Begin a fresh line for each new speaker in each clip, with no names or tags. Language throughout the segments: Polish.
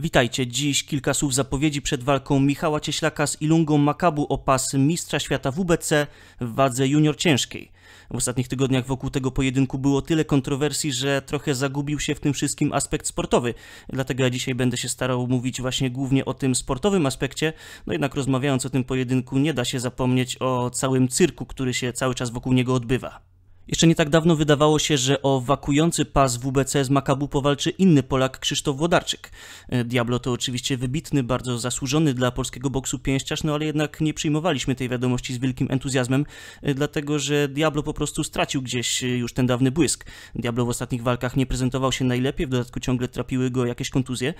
Witajcie. Dziś kilka słów zapowiedzi przed walką Michała Cieślaka z Ilungą Makabu o pas mistrza świata WBC w wadze junior ciężkiej. W ostatnich tygodniach wokół tego pojedynku było tyle kontrowersji, że trochę zagubił się w tym wszystkim aspekt sportowy. Dlatego ja dzisiaj będę się starał mówić właśnie głównie o tym sportowym aspekcie. No jednak rozmawiając o tym pojedynku nie da się zapomnieć o całym cyrku, który się cały czas wokół niego odbywa. Jeszcze nie tak dawno wydawało się, że o wakujący pas WBC z Makabu powalczy inny Polak Krzysztof Włodarczyk. E, Diablo to oczywiście wybitny, bardzo zasłużony dla polskiego boksu pięściarz, no ale jednak nie przyjmowaliśmy tej wiadomości z wielkim entuzjazmem, e, dlatego że Diablo po prostu stracił gdzieś e, już ten dawny błysk. Diablo w ostatnich walkach nie prezentował się najlepiej, w dodatku ciągle trapiły go jakieś kontuzje,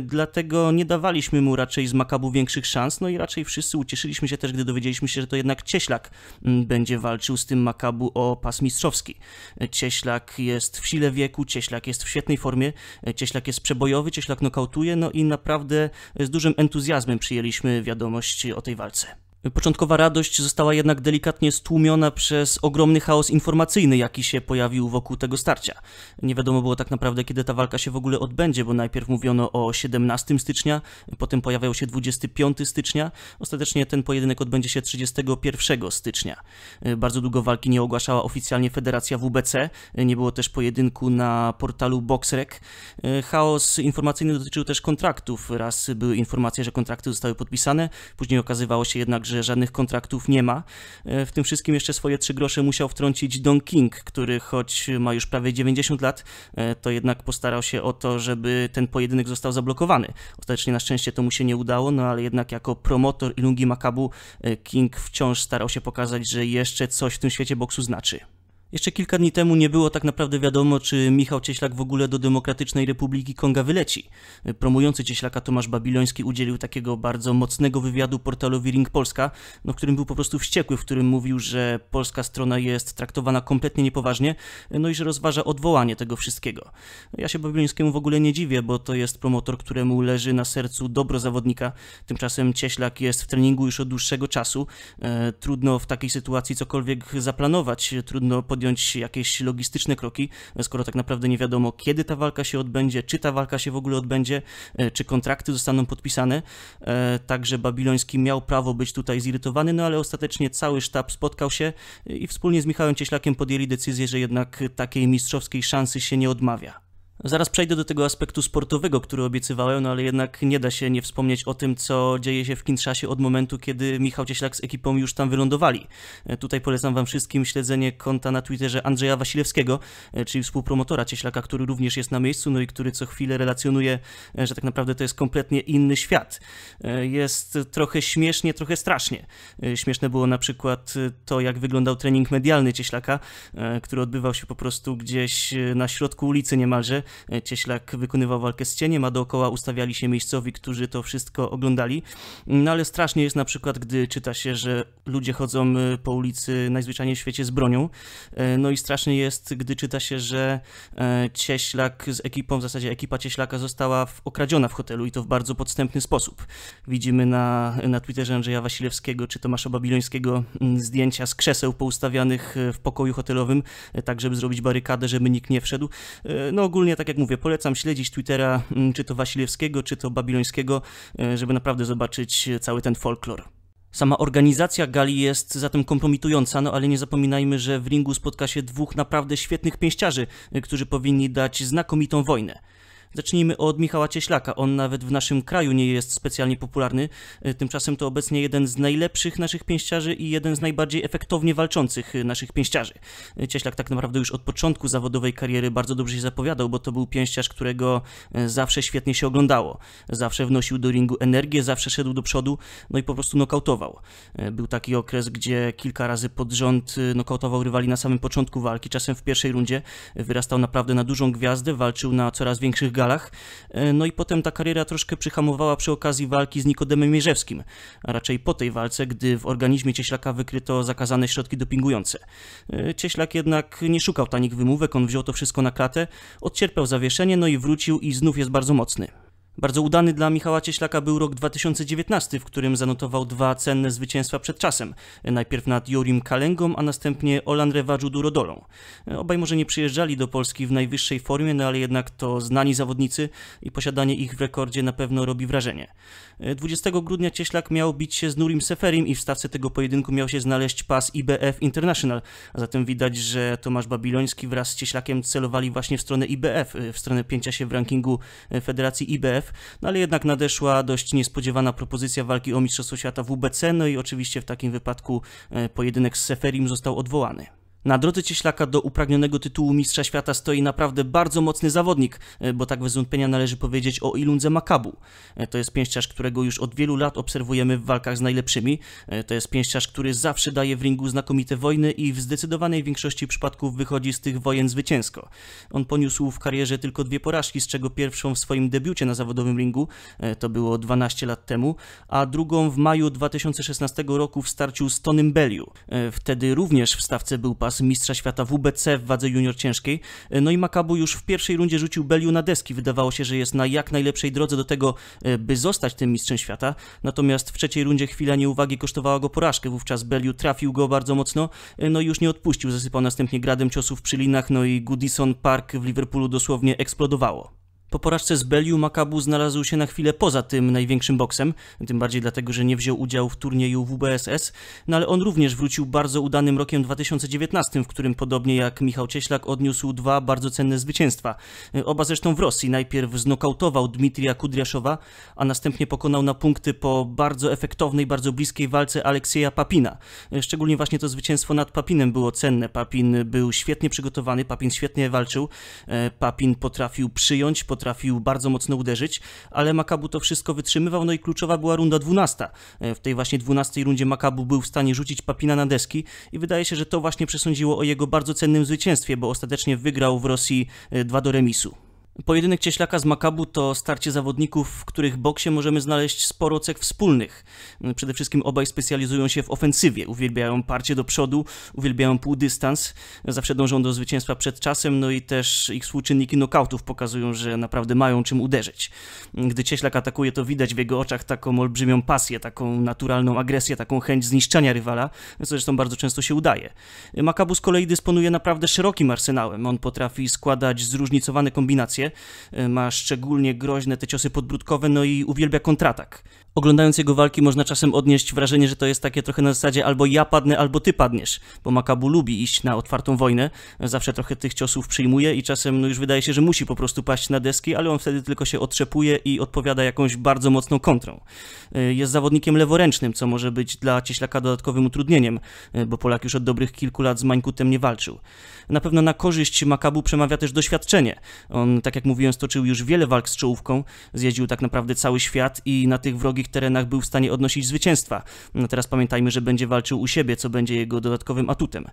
dlatego nie dawaliśmy mu raczej z Makabu większych szans, no i raczej wszyscy ucieszyliśmy się też, gdy dowiedzieliśmy się, że to jednak Cieślak będzie walczył z tym Makabu o pas pas mistrzowski. Cieślak jest w sile wieku, Cieślak jest w świetnej formie, Cieślak jest przebojowy, Cieślak nokautuje, no i naprawdę z dużym entuzjazmem przyjęliśmy wiadomość o tej walce. Początkowa radość została jednak delikatnie stłumiona przez ogromny chaos informacyjny, jaki się pojawił wokół tego starcia. Nie wiadomo było tak naprawdę, kiedy ta walka się w ogóle odbędzie, bo najpierw mówiono o 17 stycznia, potem pojawiał się 25 stycznia. Ostatecznie ten pojedynek odbędzie się 31 stycznia. Bardzo długo walki nie ogłaszała oficjalnie Federacja WBC, nie było też pojedynku na portalu BoxRec. Chaos informacyjny dotyczył też kontraktów. Raz były informacje, że kontrakty zostały podpisane, później okazywało się jednak, że żadnych kontraktów nie ma. E, w tym wszystkim jeszcze swoje trzy grosze musiał wtrącić Don King, który choć ma już prawie 90 lat, e, to jednak postarał się o to, żeby ten pojedynek został zablokowany. Ostatecznie na szczęście to mu się nie udało, no ale jednak jako promotor Ilungi Makabu e, King wciąż starał się pokazać, że jeszcze coś w tym świecie boksu znaczy. Jeszcze kilka dni temu nie było tak naprawdę wiadomo, czy Michał Cieślak w ogóle do Demokratycznej Republiki Konga wyleci. Promujący Cieślaka Tomasz Babiloński udzielił takiego bardzo mocnego wywiadu portalowi Ring Polska, no, w którym był po prostu wściekły, w którym mówił, że polska strona jest traktowana kompletnie niepoważnie, no i że rozważa odwołanie tego wszystkiego. No, ja się Babilońskiemu w ogóle nie dziwię, bo to jest promotor, któremu leży na sercu dobro zawodnika. Tymczasem Cieślak jest w treningu już od dłuższego czasu. E, trudno w takiej sytuacji cokolwiek zaplanować, trudno pod podjąć jakieś logistyczne kroki, skoro tak naprawdę nie wiadomo, kiedy ta walka się odbędzie, czy ta walka się w ogóle odbędzie, e, czy kontrakty zostaną podpisane. E, także Babiloński miał prawo być tutaj zirytowany, no ale ostatecznie cały sztab spotkał się i wspólnie z Michałem Cieślakiem podjęli decyzję, że jednak takiej mistrzowskiej szansy się nie odmawia. Zaraz przejdę do tego aspektu sportowego, który obiecywałem, no ale jednak nie da się nie wspomnieć o tym, co dzieje się w Kinszasie od momentu, kiedy Michał Cieślak z ekipą już tam wylądowali. E, tutaj polecam Wam wszystkim śledzenie konta na Twitterze Andrzeja Wasilewskiego, e, czyli współpromotora Cieślaka, który również jest na miejscu, no i który co chwilę relacjonuje, e, że tak naprawdę to jest kompletnie inny świat. Jest trochę śmiesznie, trochę strasznie. Śmieszne było na przykład to, jak wyglądał trening medialny Cieślaka, który odbywał się po prostu gdzieś na środku ulicy niemalże E, Cieślak wykonywał walkę z cieniem, a dookoła ustawiali się miejscowi, którzy to wszystko oglądali. No ale strasznie jest na przykład, gdy czyta się, że ludzie chodzą e, po ulicy najzwyczajniej w świecie z bronią. E, no i strasznie jest, gdy czyta się, że Cieślak z ekipą, w zasadzie ekipa Cieślaka została okradziona w hotelu i to w bardzo podstępny sposób. Widzimy na, na Twitterze Andrzeja Wasilewskiego czy Tomasza Babilońskiego mm, zdjęcia z krzeseł poustawianych w pokoju hotelowym, tak żeby zrobić barykadę, żeby nikt nie wszedł. No ogólnie tak jak mówię, polecam śledzić Twittera, mm, czy to Wasilewskiego, czy to Babilońskiego, e, żeby naprawdę zobaczyć e, cały ten folklor. Sama organizacja gali jest zatem kompromitująca, no ale nie zapominajmy, że w ringu spotka się dwóch naprawdę świetnych pięściarzy, e, którzy powinni dać znakomitą wojnę. Zacznijmy od Michała Cieślaka. On nawet w naszym kraju nie jest specjalnie popularny. E, tymczasem to obecnie jeden z najlepszych naszych pięściarzy i jeden z najbardziej efektownie walczących e, naszych pięściarzy. E, Cieślak tak naprawdę już od początku zawodowej kariery bardzo dobrze się zapowiadał, bo to był pięściarz, którego zawsze świetnie się oglądało. Zawsze wnosił do ringu energię, zawsze szedł do przodu, no i po prostu nokautował. Był taki okres, gdzie kilka razy pod rząd nokautował rywali na samym początku walki, czasem w pierwszej rundzie. Wyrastał naprawdę na dużą gwiazdę, walczył na coraz większych galach. E, no i potem ta kariera troszkę przyhamowała przy okazji walki z Nikodemem Mierzewskim, a raczej po tej walce, gdy w organizmie Cieślaka wykryto zakazane środki dopingujące. E, Cieślak jednak nie szukał tanich wymówek, on wziął to wszystko na klatę, odcierpiał zawieszenie, no i wrócił i znów jest bardzo mocny. Bardzo udany dla Michała Cieślaka był rok 2019, w którym zanotował dwa cenne zwycięstwa przed czasem. Najpierw nad Jorim Kalęgą, a następnie Olan Rewadzu Durodolą. Obaj może nie przyjeżdżali do Polski w najwyższej formie, no ale jednak to znani zawodnicy i posiadanie ich w rekordzie na pewno robi wrażenie. 20 grudnia Cieślak miał bić się z Nurim Seferim i w stawce tego pojedynku miał się znaleźć pas IBF International, a zatem widać, że Tomasz Babiloński wraz z Cieślakiem celowali właśnie w stronę IBF, w stronę pięcia się w rankingu Federacji IBF, no ale jednak nadeszła dość niespodziewana propozycja walki o Mistrzostwo Świata w WBC, no i oczywiście w takim wypadku e, pojedynek z Seferim został odwołany. Na drodze Cieślaka do upragnionego tytułu Mistrza Świata stoi naprawdę bardzo mocny zawodnik, e, bo tak bez wątpienia należy powiedzieć o Ilundze Makabu. E, to jest pięściarz, którego już od wielu lat obserwujemy w walkach z najlepszymi. E, to jest pięściarz, który zawsze daje w ringu znakomite wojny i w zdecydowanej większości przypadków wychodzi z tych wojen zwycięsko. On poniósł w karierze tylko dwie porażki, z czego pierwszą w swoim debiucie na zawodowym ringu, to było 12 lat temu, a drugą w maju 2016 roku w starciu z Tonym Belliu. Wtedy również w stawce był pas mistrza świata WBC w wadze junior ciężkiej. E, no i Makabu już w pierwszej rundzie rzucił Beliu na deski. Wydawało się, że jest na jak najlepszej drodze do tego, e, by zostać tym mistrzem świata. Natomiast w trzeciej rundzie chwila nieuwagi kosztowała go porażkę. Wówczas Beliu trafił go bardzo mocno, e, no i już nie odpuścił. Zasypał następnie gradem ciosów przy linach, no i Goodison Park w Liverpoolu dosłownie eksplodowało. Po porażce z Beliu Makabu znalazł się na chwilę poza tym największym boksem, tym bardziej dlatego, że nie wziął udziału w turnieju WBSS, no ale on również wrócił bardzo udanym rokiem 2019, w którym podobnie jak Michał Cieślak odniósł dwa bardzo cenne zwycięstwa. Oba zresztą w Rosji. Najpierw znokautował Dmitrija Kudriaszowa, a następnie pokonał na punkty po bardzo efektownej, bardzo bliskiej walce Aleksieja Papina. Szczególnie właśnie to zwycięstwo nad Papinem było cenne. Papin był świetnie przygotowany, Papin świetnie walczył, e, Papin potrafił przyjąć, potrafił bardzo mocno uderzyć, ale Makabu to wszystko wytrzymywał, no i kluczowa była runda 12. E, w tej właśnie 12 rundzie Makabu był w stanie rzucić Papina na deski i wydaje się, że to właśnie przesądziło o jego bardzo cennym zwycięstwie, bo ostatecznie wygrał w Rosji 2 e, do remisu. Pojedynek Cieślaka z Makabu to starcie zawodników, w których boksie możemy znaleźć sporo cech wspólnych. Przede wszystkim obaj specjalizują się w ofensywie, uwielbiają parcie do przodu, uwielbiają półdystans, zawsze dążą do zwycięstwa przed czasem, no i też ich współczynniki nokautów pokazują, że naprawdę mają czym uderzyć. Gdy Cieślak atakuje, to widać w jego oczach taką olbrzymią pasję, taką naturalną agresję, taką chęć zniszczenia rywala, co zresztą bardzo często się udaje. Makabu z kolei dysponuje naprawdę szerokim arsenałem. On potrafi składać zróżnicowane kombinacje, E, ma szczególnie groźne te ciosy podbródkowe, no i uwielbia kontratak oglądając jego walki można czasem odnieść wrażenie, że to jest takie trochę na zasadzie albo ja padnę, albo ty padniesz, bo Makabu lubi iść na otwartą wojnę, zawsze trochę tych ciosów przyjmuje i czasem no już wydaje się, że musi po prostu paść na deski, ale on wtedy tylko się otrzepuje i odpowiada jakąś bardzo mocną kontrą. E, jest zawodnikiem leworęcznym, co może być dla Cieślaka dodatkowym utrudnieniem, e, bo Polak już od dobrych kilku lat z Mańkutem nie walczył. Na pewno na korzyść Makabu przemawia też doświadczenie. On, tak jak mówiłem, stoczył już wiele walk z czołówką, zjeździł tak naprawdę cały świat i na tych wrogich terenach był w stanie odnosić zwycięstwa. No teraz pamiętajmy, że będzie walczył u siebie, co będzie jego dodatkowym atutem.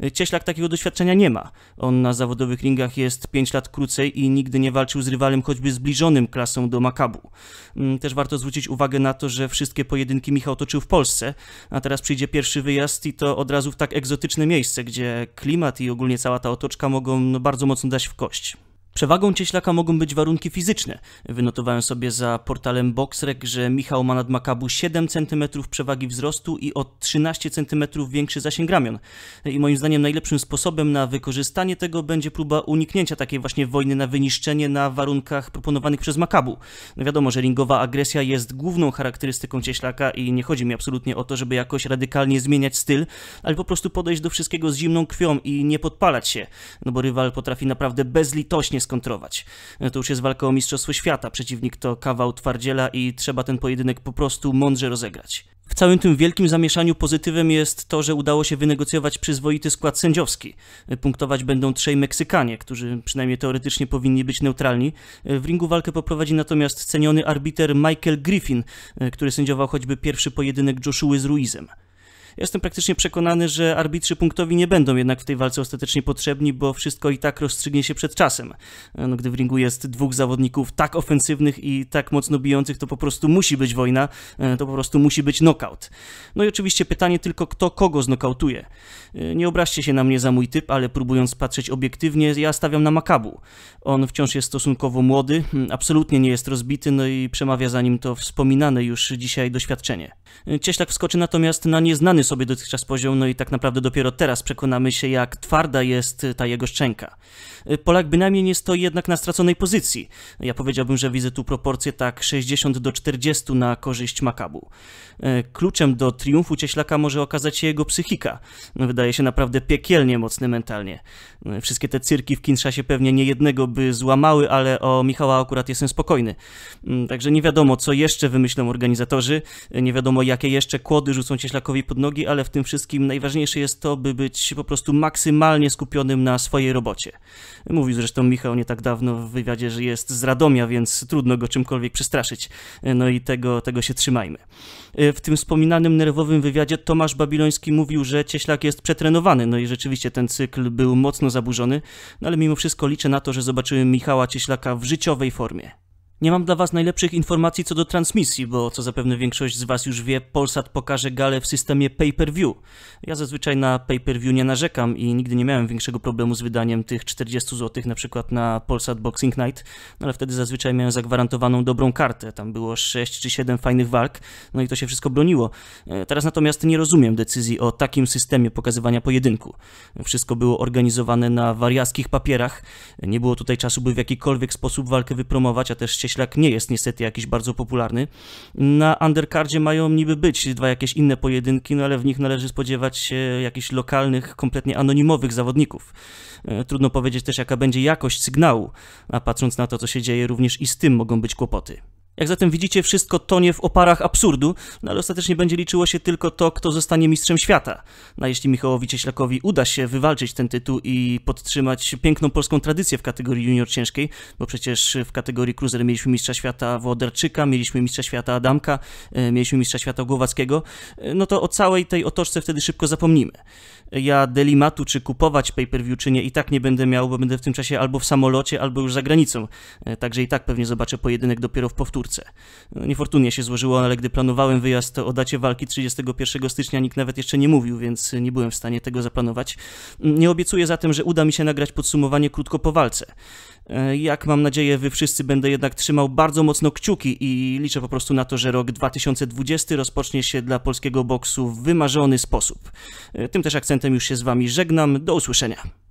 E, Cieślak takiego doświadczenia nie ma. On na zawodowych ringach jest 5 lat krócej i nigdy nie walczył z rywalem choćby zbliżonym klasą do Makabu. Mm, też warto zwrócić uwagę na to, że wszystkie pojedynki Michał toczył w Polsce, a teraz przyjdzie pierwszy wyjazd i to od razu w tak egzotyczne miejsce, gdzie klimat i ogólnie cała ta otoczka mogą no, bardzo mocno dać w kość. Przewagą cieślaka mogą być warunki fizyczne. Wynotowałem sobie za portalem Boxrec, że Michał ma nad Makabu 7 cm przewagi wzrostu i o 13 cm większy zasięg ramion. I moim zdaniem najlepszym sposobem na wykorzystanie tego będzie próba uniknięcia takiej właśnie wojny na wyniszczenie na warunkach proponowanych przez Makabu. No wiadomo, że ringowa agresja jest główną charakterystyką cieślaka i nie chodzi mi absolutnie o to, żeby jakoś radykalnie zmieniać styl, ale po prostu podejść do wszystkiego z zimną krwią i nie podpalać się. No bo rywal potrafi naprawdę bezlitośnie skontrować. E, to już jest walka o Mistrzostwo Świata, przeciwnik to kawał twardziela i trzeba ten pojedynek po prostu mądrze rozegrać. W całym tym wielkim zamieszaniu pozytywem jest to, że udało się wynegocjować przyzwoity skład sędziowski. E, punktować będą trzej Meksykanie, którzy przynajmniej teoretycznie powinni być neutralni. E, w ringu walkę poprowadzi natomiast ceniony arbiter Michael Griffin, który sędziował choćby pierwszy pojedynek Joshua z Ruizem. Jestem praktycznie przekonany, że arbitrzy punktowi nie będą jednak w tej walce ostatecznie potrzebni, bo wszystko i tak rozstrzygnie się przed czasem. E, no, gdy w ringu jest dwóch zawodników tak ofensywnych i tak mocno bijących, to po prostu musi być wojna, e, to po prostu musi być knockout. No i oczywiście pytanie tylko, kto kogo znokautuje. E, nie obraźcie się na mnie za mój typ, ale próbując patrzeć obiektywnie, ja stawiam na Makabu. On wciąż jest stosunkowo młody, absolutnie nie jest rozbity, no i przemawia za nim to wspominane już dzisiaj doświadczenie. Cieślak wskoczy natomiast na nieznany ceniamy sobie dotychczas poziom, no i tak naprawdę dopiero teraz przekonamy się, jak twarda jest e, ta jego szczęka. E, Polak bynajmniej nie stoi jednak na straconej pozycji. Ja powiedziałbym, że widzę tu proporcje tak 60 do 40 na korzyść Makabu. E, Kluczem do triumfu Cieślaka może okazać się jego psychika. No, wydaje się naprawdę piekielnie mocny mentalnie. Wszystkie te cyrki w się pewnie nie jednego by złamały, ale o Michała akurat jestem spokojny. Mm, także nie wiadomo, co jeszcze wymyślą organizatorzy, nie wiadomo, jakie jeszcze kłody rzucą Cieślakowi pod nogi, drogi, ale w tym wszystkim najważniejsze jest to, by być po prostu maksymalnie skupionym na swojej robocie. Mówił zresztą Michał nie tak dawno w wywiadzie, że jest z Radomia, więc trudno go czymkolwiek przestraszyć. No i tego, tego się trzymajmy. E, w tym wspominanym nerwowym wywiadzie Tomasz Babiloński mówił, że Cieślak jest przetrenowany, no i rzeczywiście ten cykl był mocno zaburzony, no ale mimo wszystko liczę na to, że zobaczymy Michała Cieślaka w życiowej formie. Nie mam dla Was najlepszych informacji co do transmisji, bo co zapewne większość z Was już wie, Polsat pokaże galę w systemie pay-per-view. Ja zazwyczaj na pay-per-view nie narzekam i nigdy nie miałem większego problemu z wydaniem tych 40 zł na przykład na Polsat Boxing Night, no ale wtedy zazwyczaj miałem zagwarantowaną dobrą kartę. Tam było 6 czy 7 fajnych walk, no i to się wszystko broniło. E, teraz natomiast nie rozumiem decyzji o takim systemie pokazywania pojedynku. Wszystko było organizowane na wariackich papierach, nie było tutaj czasu, by w jakikolwiek sposób walkę wypromować, a też się ślak nie jest niestety jakiś bardzo popularny. Na undercardzie mają niby być dwa jakieś inne pojedynki, no ale w nich należy spodziewać się jakichś lokalnych, kompletnie anonimowych zawodników. E, trudno powiedzieć też, jaka będzie jakość sygnału, a patrząc na to, co się dzieje, również i z tym mogą być kłopoty. Jak zatem widzicie, wszystko tonie w oparach absurdu, no ale ostatecznie będzie liczyło się tylko to, kto zostanie mistrzem świata. No a jeśli Michałowi Cieślakowi uda się wywalczyć ten tytuł i podtrzymać piękną polską tradycję w kategorii junior ciężkiej, bo przecież w kategorii cruiser mieliśmy mistrza świata Włodarczyka, mieliśmy mistrza świata Adamka, e, mieliśmy mistrza świata Głowackiego, e, no to o całej tej otoczce wtedy szybko zapomnimy ja delimatu, czy kupować pay-per-view, czy nie, i tak nie będę miał, bo będę w tym czasie albo w samolocie, albo już za granicą. E, także i tak pewnie zobaczę pojedynek dopiero w powtórce. No, niefortunnie się złożyło, ale gdy planowałem wyjazd o dacie walki 31 stycznia, nikt nawet jeszcze nie mówił, więc nie byłem w stanie tego zaplanować. Mm, nie obiecuję zatem, że uda mi się nagrać podsumowanie krótko po walce. E, jak mam nadzieję, wy wszyscy będę jednak trzymał bardzo mocno kciuki i liczę po prostu na to, że rok 2020 rozpocznie się dla polskiego boksu w wymarzony sposób. E, tym też akcentem już się z Wami żegnam. Do usłyszenia.